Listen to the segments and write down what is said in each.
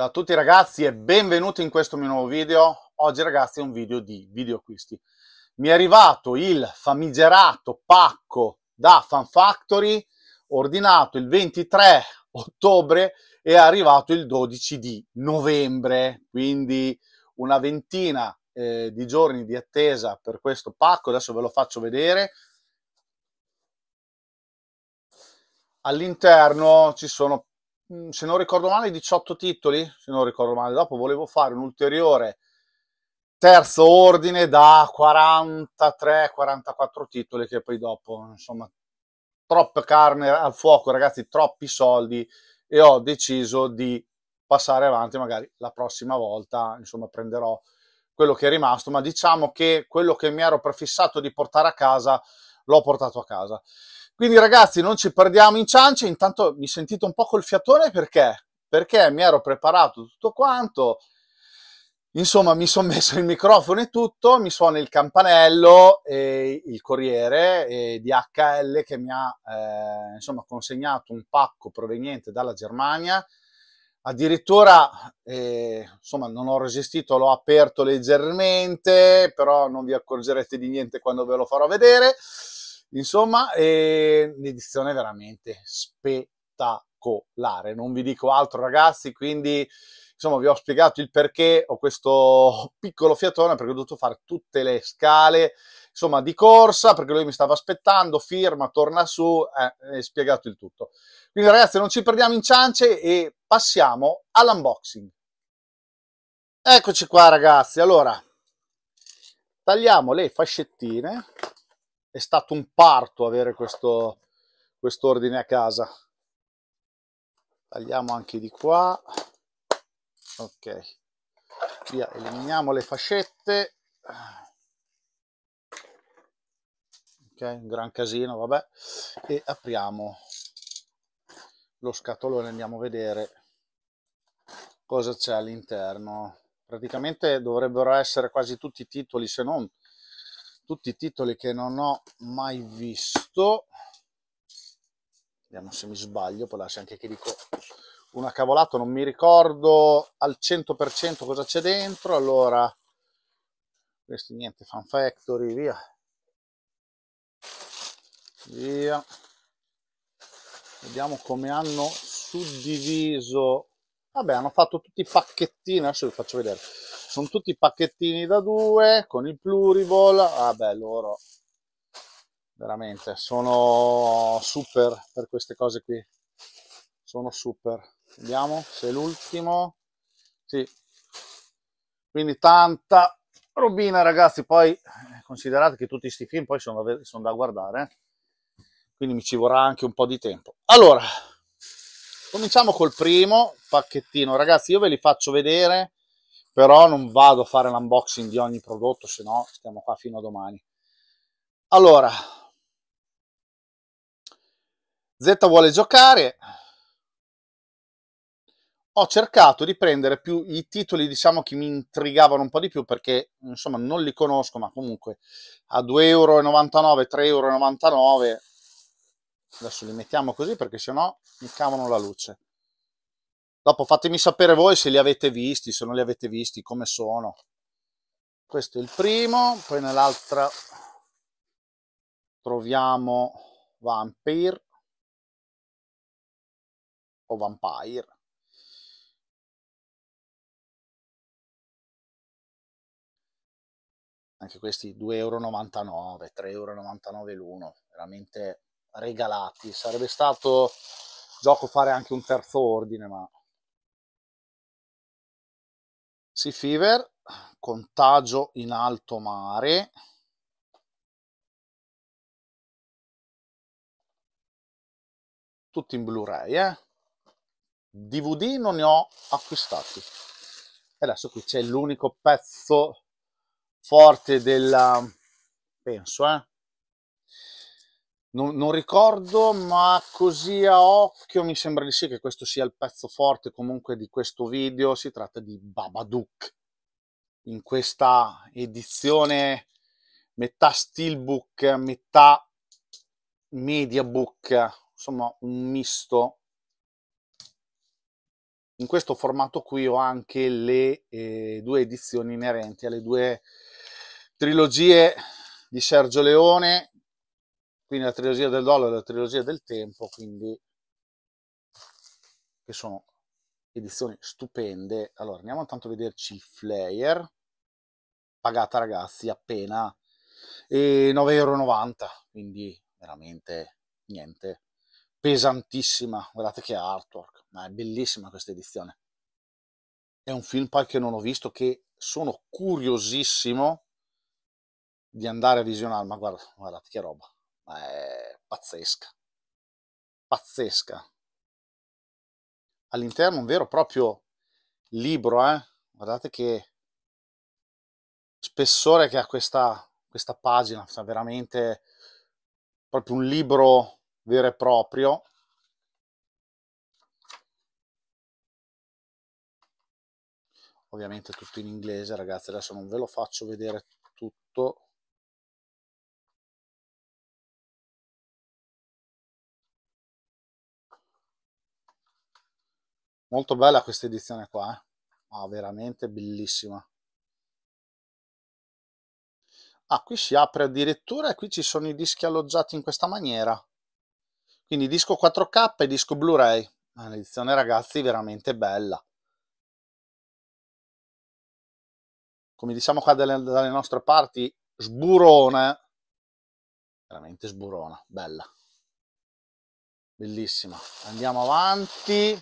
Ciao a tutti ragazzi e benvenuti in questo mio nuovo video. Oggi ragazzi è un video di video acquisti. Mi è arrivato il famigerato pacco da Fan Factory, ordinato il 23 ottobre e è arrivato il 12 di novembre, quindi una ventina eh, di giorni di attesa per questo pacco. Adesso ve lo faccio vedere. All'interno ci sono Mm, se non ricordo male, 18 titoli, se non ricordo male, dopo volevo fare un ulteriore terzo ordine da 43-44 titoli che poi dopo, insomma, troppa carne al fuoco, ragazzi, troppi soldi e ho deciso di passare avanti, magari la prossima volta, insomma, prenderò quello che è rimasto, ma diciamo che quello che mi ero prefissato di portare a casa l'ho portato a casa. Quindi ragazzi, non ci perdiamo in ciance, intanto mi sentite un po' col fiatone perché? Perché mi ero preparato tutto quanto, Insomma, mi sono messo il microfono e tutto, mi suona il campanello e il corriere e di HL che mi ha eh, insomma, consegnato un pacco proveniente dalla Germania. Addirittura, eh, insomma, non ho resistito, l'ho aperto leggermente, però non vi accorgerete di niente quando ve lo farò vedere. Insomma, è un'edizione veramente spettacolare. Non vi dico altro, ragazzi. Quindi, insomma, vi ho spiegato il perché ho questo piccolo fiatone perché ho dovuto fare tutte le scale insomma di corsa perché lui mi stava aspettando, firma, torna su, eh, è spiegato il tutto. Quindi ragazzi non ci perdiamo in ciance e passiamo all'unboxing. Eccoci qua ragazzi, allora tagliamo le fascettine è stato un parto avere questo quest'ordine a casa tagliamo anche di qua ok via eliminiamo le fascette ok un gran casino vabbè e apriamo lo scatolone andiamo a vedere cosa c'è all'interno praticamente dovrebbero essere quasi tutti i titoli se non tutti i titoli che non ho mai visto vediamo se mi sbaglio può darsi anche che dico una cavolata non mi ricordo al 100% cosa c'è dentro allora questi niente fan factory via via vediamo come hanno suddiviso vabbè hanno fatto tutti i pacchettini adesso vi faccio vedere sono tutti pacchettini da due con il pluriball vabbè ah, loro veramente sono super per queste cose qui sono super vediamo se è l'ultimo sì quindi tanta robina ragazzi poi considerate che tutti questi film poi sono da, sono da guardare eh. quindi mi ci vorrà anche un po' di tempo allora cominciamo col primo pacchettino ragazzi io ve li faccio vedere però non vado a fare l'unboxing di ogni prodotto, se no stiamo qua fino a domani. Allora, Z vuole giocare. Ho cercato di prendere più i titoli, diciamo, che mi intrigavano un po' di più perché, insomma, non li conosco, ma comunque a 2,99 euro, 3,99 euro, adesso li mettiamo così perché sennò mi cavano la luce. Dopo fatemi sapere voi se li avete visti, se non li avete visti, come sono. Questo è il primo, poi nell'altra troviamo Vampire o Vampire. Anche questi 2,99 euro, 3,99 euro l'uno, veramente regalati. Sarebbe stato gioco fare anche un terzo ordine, ma Sea Fever, Contagio in alto mare. Tutti in Blu-ray, eh? DVD non ne ho acquistati. E adesso qui c'è l'unico pezzo forte della... penso, eh? non, non, ricordo, ma così a occhio mi sembra di sì che questo sia il pezzo forte comunque di questo video. Si tratta di Babadook. In questa edizione metà steelbook, metà mediabook, insomma un misto. In questo formato qui ho anche le eh, due edizioni inerenti alle due trilogie di Sergio Leone quindi la trilogia del dollaro e la trilogia del tempo, quindi che sono edizioni stupende. Allora, andiamo intanto a vederci il Flair, pagata ragazzi appena 9,90 euro, quindi veramente niente, pesantissima, guardate che artwork, ma è bellissima questa edizione. È un film poi che non ho visto, che sono curiosissimo di andare a visionare, ma guarda, guardate che roba, ma è pazzesca, pazzesca. All'interno un vero e proprio libro, eh? guardate che spessore che ha questa, questa pagina, sta veramente proprio un libro vero e proprio. Ovviamente tutto in inglese, ragazzi, adesso non ve lo faccio vedere tutto. molto bella questa edizione qua eh? ah, veramente bellissima ah qui si apre addirittura e qui ci sono i dischi alloggiati in questa maniera quindi disco 4k e disco blu-ray ah, l'edizione ragazzi veramente bella come diciamo qua dalle, dalle nostre parti sburone veramente sburona bella bellissima andiamo avanti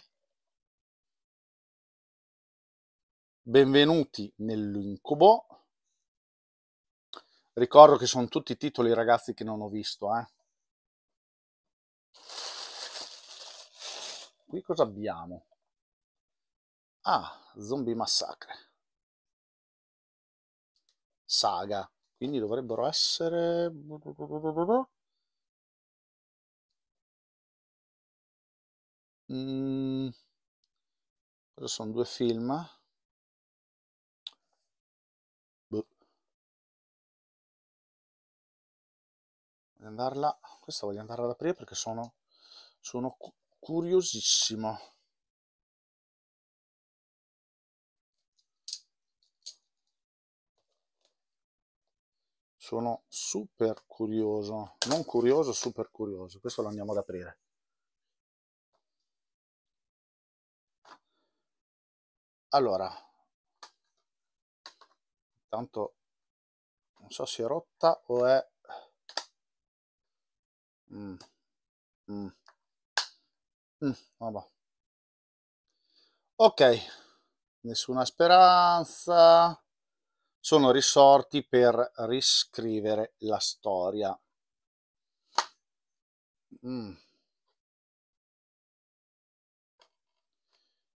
benvenuti nell'incubo. Ricordo che sono tutti titoli, ragazzi, che non ho visto. Eh. Qui cosa abbiamo? Ah, Zombie Massacre. Saga. Quindi dovrebbero essere... Mm. Sono due film. andarla questa voglio andare ad aprire perché sono sono curiosissimo sono super curioso non curioso super curioso questo lo andiamo ad aprire allora intanto non so se è rotta o è Mm. Mm. Mm, ok, nessuna speranza. Sono risorti per riscrivere la storia. Mm.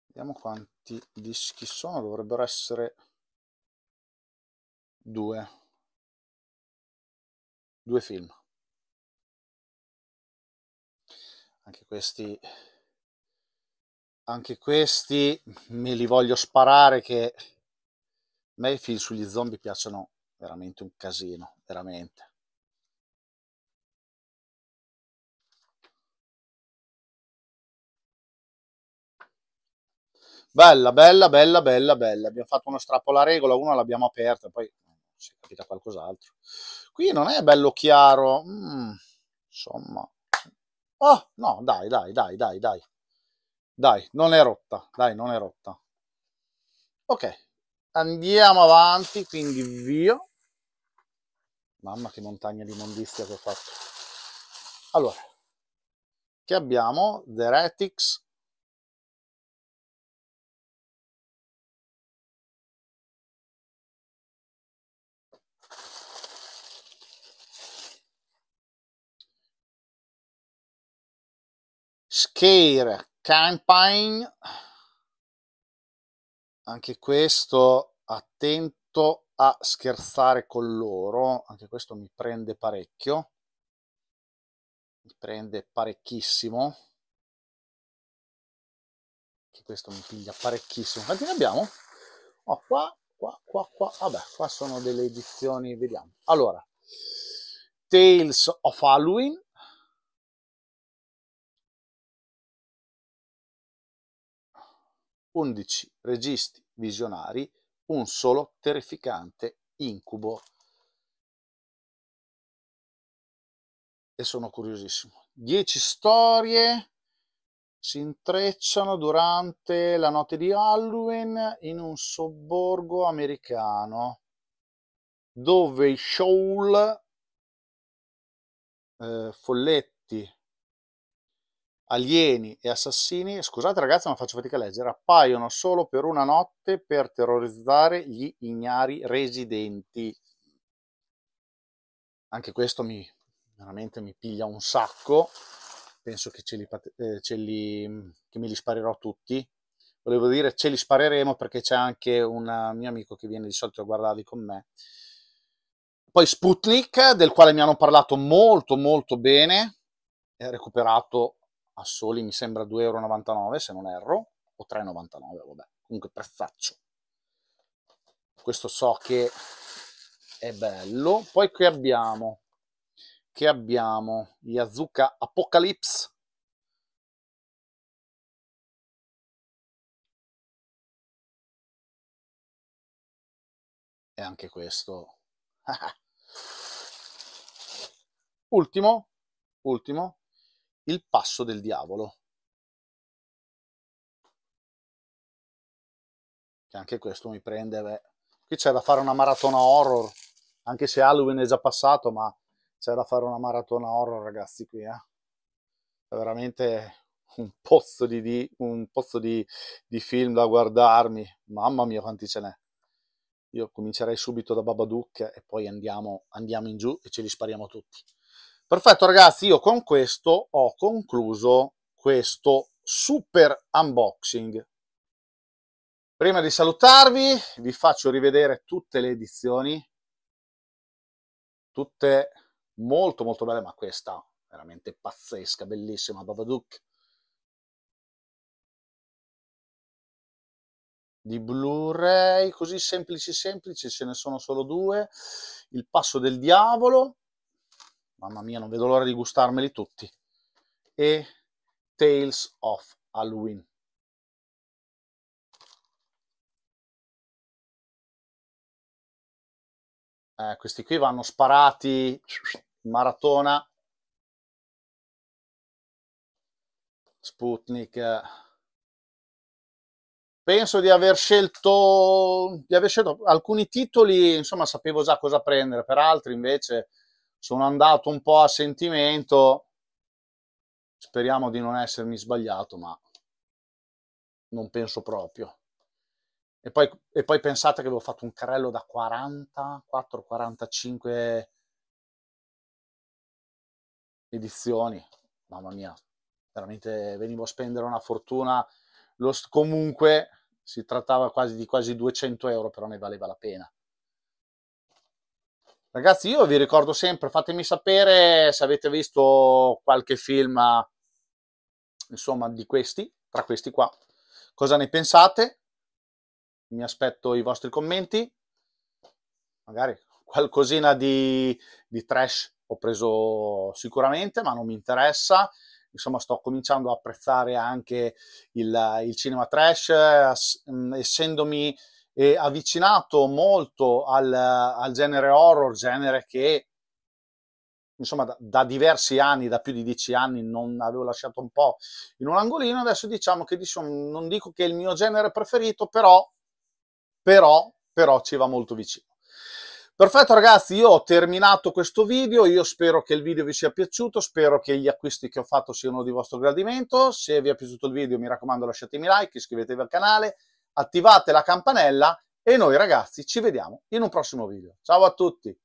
Vediamo quanti dischi sono, dovrebbero essere due. Due film. anche questi anche questi me li voglio sparare che a me i film sugli zombie piacciono veramente un casino, veramente. Bella, bella, bella, bella, bella. Abbiamo fatto uno strappo alla regola, una l'abbiamo aperta, poi si è capita qualcos'altro. Qui non è bello chiaro, mm, insomma. Oh, no, dai, dai, dai, dai, dai. Dai, non è rotta, dai, non è rotta. Ok, andiamo avanti, quindi via. Mamma che montagna di immondizia che ho fatto. Allora, che abbiamo? The Retics, Scare Campaign, anche questo attento a scherzare con loro, anche questo mi prende parecchio, mi prende parecchissimo, anche questo mi piglia parecchissimo, quanti ne abbiamo? Oh, qua, qua, qua, qua, vabbè, qua sono delle edizioni, vediamo. Allora, Tales of Halloween, 11 registi visionari, un solo terrificante incubo. E sono curiosissimo. Dieci storie si intrecciano durante la notte di Halloween in un sobborgo americano dove i Shoal, eh, folletti alieni e assassini, scusate ragazzi ma faccio fatica a leggere, appaiono solo per una notte per terrorizzare gli ignari residenti. Anche questo mi, veramente mi piglia un sacco, penso che, ce li, eh, ce li, che me li sparerò tutti. Volevo dire ce li spareremo perché c'è anche un mio amico che viene di solito a guardarli con me. Poi Sputnik, del quale mi hanno parlato molto molto bene, è recuperato a soli mi sembra 2,99 euro se non erro, o 3,99 vabbè, comunque prezzaccio. Questo so che è bello. Poi qui abbiamo, che abbiamo Yazuka Apocalypse. E anche questo. ultimo, ultimo, il passo del diavolo che anche questo mi prende beh. qui c'è da fare una maratona horror anche se Halloween è già passato ma c'è da fare una maratona horror ragazzi qui eh. è veramente un pozzo di, di, un pozzo di, di film da guardarmi mamma mia quanti ce n'è io comincerei subito da Babadook e poi andiamo, andiamo in giù e ce li spariamo tutti Perfetto ragazzi, io con questo ho concluso questo super unboxing. Prima di salutarvi vi faccio rivedere tutte le edizioni, tutte molto molto belle, ma questa veramente pazzesca, bellissima, Babadook. Di Blu-ray, così semplici semplici, ce ne sono solo due. Il passo del diavolo, Mamma mia, non vedo l'ora di gustarmeli tutti. E Tales of Halloween. Eh, questi qui vanno sparati in maratona. Sputnik. Penso di aver scelto, di aver scelto alcuni titoli, insomma, sapevo già cosa prendere, per altri invece sono andato un po' a sentimento, speriamo di non essermi sbagliato, ma non penso proprio. E poi, e poi pensate che avevo fatto un carrello da 44, 45 edizioni, mamma mia, veramente venivo a spendere una fortuna, Lo, comunque si trattava quasi di quasi 200 euro, però ne valeva la pena. Ragazzi, io vi ricordo sempre, fatemi sapere se avete visto qualche film, insomma, di questi, tra questi qua. Cosa ne pensate? Mi aspetto i vostri commenti. Magari qualcosina di, di trash ho preso sicuramente, ma non mi interessa. Insomma, sto cominciando a apprezzare anche il, il cinema trash, essendomi eh, avvicinato molto al, al, genere horror, genere che insomma da, da, diversi anni, da più di dieci anni, non avevo lasciato un po' in un angolino. Adesso diciamo che diciamo, non dico che è il mio genere preferito, però, però, però ci va molto vicino. Perfetto ragazzi, io ho terminato questo video, io spero che il video vi sia piaciuto, spero che gli acquisti che ho fatto siano di vostro gradimento, se vi è piaciuto il video mi raccomando lasciatemi like, iscrivetevi al canale, attivate la campanella e noi ragazzi ci vediamo in un prossimo video. Ciao a tutti!